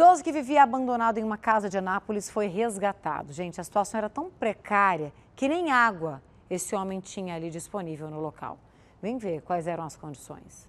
Idoso que vivia abandonado em uma casa de Anápolis foi resgatado. Gente, a situação era tão precária que nem água esse homem tinha ali disponível no local. Vem ver quais eram as condições.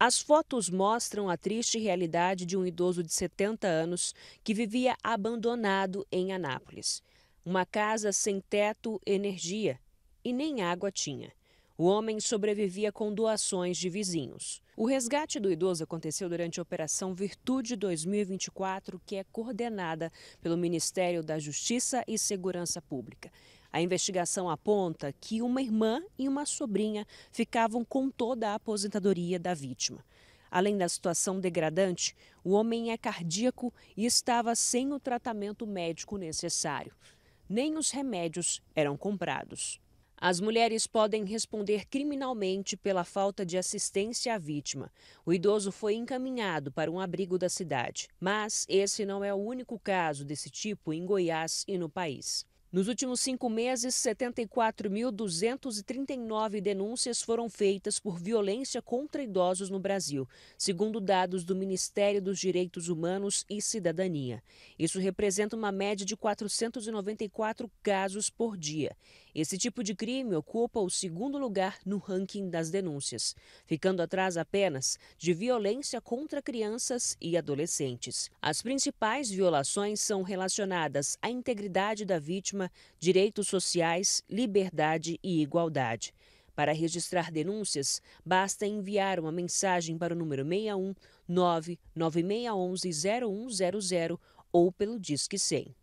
As fotos mostram a triste realidade de um idoso de 70 anos que vivia abandonado em Anápolis. Uma casa sem teto, energia e nem água tinha. O homem sobrevivia com doações de vizinhos. O resgate do idoso aconteceu durante a Operação Virtude 2024, que é coordenada pelo Ministério da Justiça e Segurança Pública. A investigação aponta que uma irmã e uma sobrinha ficavam com toda a aposentadoria da vítima. Além da situação degradante, o homem é cardíaco e estava sem o tratamento médico necessário. Nem os remédios eram comprados. As mulheres podem responder criminalmente pela falta de assistência à vítima. O idoso foi encaminhado para um abrigo da cidade, mas esse não é o único caso desse tipo em Goiás e no país. Nos últimos cinco meses, 74.239 denúncias foram feitas por violência contra idosos no Brasil, segundo dados do Ministério dos Direitos Humanos e Cidadania. Isso representa uma média de 494 casos por dia. Esse tipo de crime ocupa o segundo lugar no ranking das denúncias, ficando atrás apenas de violência contra crianças e adolescentes. As principais violações são relacionadas à integridade da vítima, direitos sociais, liberdade e igualdade. Para registrar denúncias, basta enviar uma mensagem para o número 61 99611 0100 ou pelo Disque 100.